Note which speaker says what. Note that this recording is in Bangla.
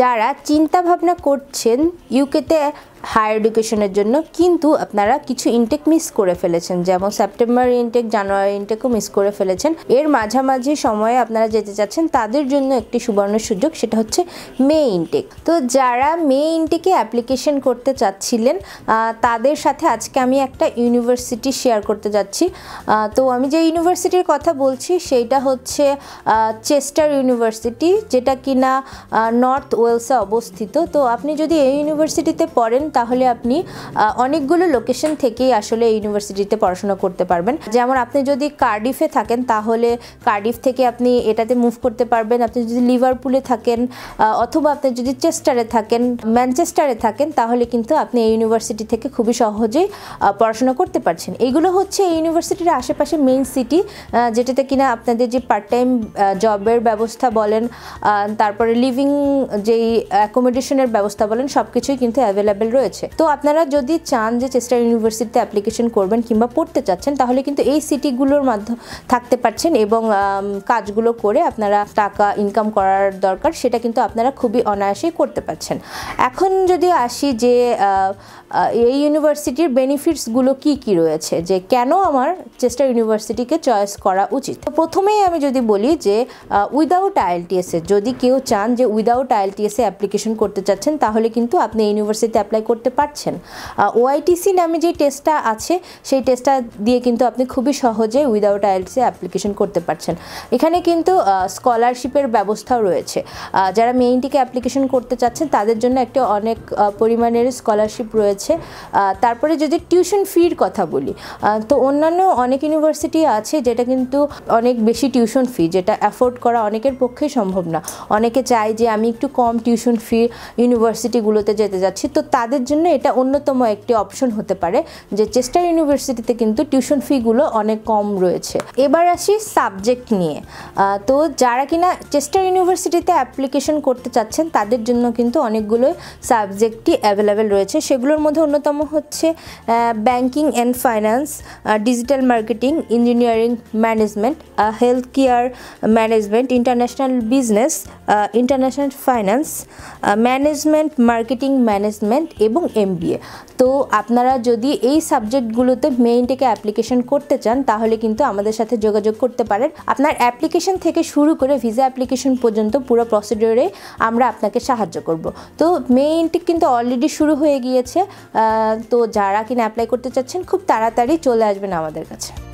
Speaker 1: যারা চিন্তা ভাবনা করছেন ইউকেতে হায়ার এডুকেশনের জন্য কিন্তু আপনারা কিছু ইনটেক মিস করে ফেলেছেন যেমন সেপ্টেম্বর ইনটেক জানুয়ারি ইনটেকও মিস করে ফেলেছেন এর মাঝামাঝি সময়ে আপনারা যেতে চাচ্ছেন তাদের জন্য একটি সুবর্ণ সুযোগ সেটা হচ্ছে মে ইনটেক তো যারা মে ইনটেকে অ্যাপ্লিকেশন করতে চাচ্ছিলেন তাদের সাথে আজকে আমি একটা ইউনিভার্সিটি শেয়ার করতে যাচ্ছি তো আমি যে ইউনিভার্সিটির কথা বলছি সেইটা হচ্ছে চেস্টার ইউনিভার্সিটি যেটা কিনা নর্থ ওয়েলসে অবস্থিত তো আপনি যদি এই ইউনিভার্সিটিতে পড়েন তাহলে আপনি অনেকগুলো লোকেশন থেকেই আসলে ইউনিভার্সিটিতে পড়াশোনা করতে পারবেন যেমন আপনি যদি কার্ডিফে থাকেন তাহলে কার্ডিফ থেকে আপনি এটাতে মুভ করতে পারবেন আপনি যদি লিভারপুলে থাকেন অথবা আপনি যদি চেস্টারে থাকেন ম্যানচেস্টারে থাকেন তাহলে কিন্তু আপনি এই ইউনিভার্সিটি থেকে খুবই সহজেই পড়াশোনা করতে পারছেন এইগুলো হচ্ছে এই ইউনিভার্সিটির আশেপাশে মেইন সিটি যেটাতে কিনা আপনাদের যে পার্ট টাইম জবের ব্যবস্থা বলেন তারপরে লিভিং যেই অ্যাকোমোডেশনের ব্যবস্থা বলেন সব কিছুই কিন্তু অ্যাভেলেবেল রয়েছে রয়েছে তো আপনারা যদি চান যে চেস্টার ইউনিভার্সিটিতে অ্যাপ্লিকেশন করবেন কিংবা পড়তে চাচ্ছেন তাহলে কিন্তু এই সিটিগুলোর মাধ্যমে থাকতে পারছেন এবং কাজগুলো করে আপনারা টাকা ইনকাম করার দরকার সেটা কিন্তু আপনারা খুবই অনায়াসেই করতে পারছেন এখন যদি আসি যে এই ইউনিভার্সিটির বেনিফিটসগুলো কি কি রয়েছে যে কেন আমার চেস্টার ইউনিভার্সিটিকে চয়েস করা উচিত তো প্রথমেই আমি যদি বলি যে উইদাউট আইএলটিএসে যদি কেউ চান যে উইদাউট আইএলটিএসে অ্যাপ্লিকেশন করতে চাচ্ছেন তাহলে কিন্তু আপনি ইউনিভার্সিটিতে অ্যাপ্লাই করতে পারছেন ওআইটিসি নামে যে টেস্টটা আছে সেই টেস্টটা দিয়ে কিন্তু আপনি খুবই সহজে উইদাউট আইএলসি অ্যাপ্লিকেশন করতে পারছেন এখানে কিন্তু স্কলারশিপের ব্যবস্থাও রয়েছে যারা মেইনটিকে অ্যাপ্লিকেশন করতে চাচ্ছেন তাদের জন্য একটা অনেক পরিমাণের স্কলারশিপ রয়েছে তারপরে যদি টিউশন ফির কথা বলি তো অন্যান্য অনেক ইউনিভার্সিটি আছে যেটা কিন্তু অনেক বেশি টিউশন ফি যেটা অ্যাফোর্ড করা অনেকের পক্ষে সম্ভব না অনেকে চায় যে আমি একটু কম টিউশন ফি ইউনিভার্সিটিগুলোতে যেতে যাচ্ছি তো তাদের তাদের জন্য এটা অন্যতম একটি অপশন হতে পারে যে চেস্টার ইউনিভার্সিটিতে কিন্তু টিউশন ফিগুলো অনেক কম রয়েছে এবার আসি সাবজেক্ট নিয়ে তো যারা কিনা চেস্টার ইউনিভার্সিটিতে অ্যাপ্লিকেশন করতে চাচ্ছেন তাদের জন্য কিন্তু অনেকগুলো সাবজেক্টই অ্যাভেলেবেল রয়েছে সেগুলোর মধ্যে অন্যতম হচ্ছে banking and finance digital marketing engineering management health care management international business international finance management marketing management এবং এমবিএ তো আপনারা যদি এই সাবজেক্টগুলোতে মেইনটেকে অ্যাপ্লিকেশন করতে চান তাহলে কিন্তু আমাদের সাথে যোগাযোগ করতে পারেন আপনার অ্যাপ্লিকেশন থেকে শুরু করে ভিসা অ্যাপ্লিকেশন পর্যন্ত পুরো প্রসিডিওরে আমরা আপনাকে সাহায্য করব তো মেইনটেক কিন্তু অলরেডি শুরু হয়ে গিয়েছে তো যারা কিনা অ্যাপ্লাই করতে চাচ্ছেন খুব তাড়াতাড়ি চলে আসবেন আমাদের কাছে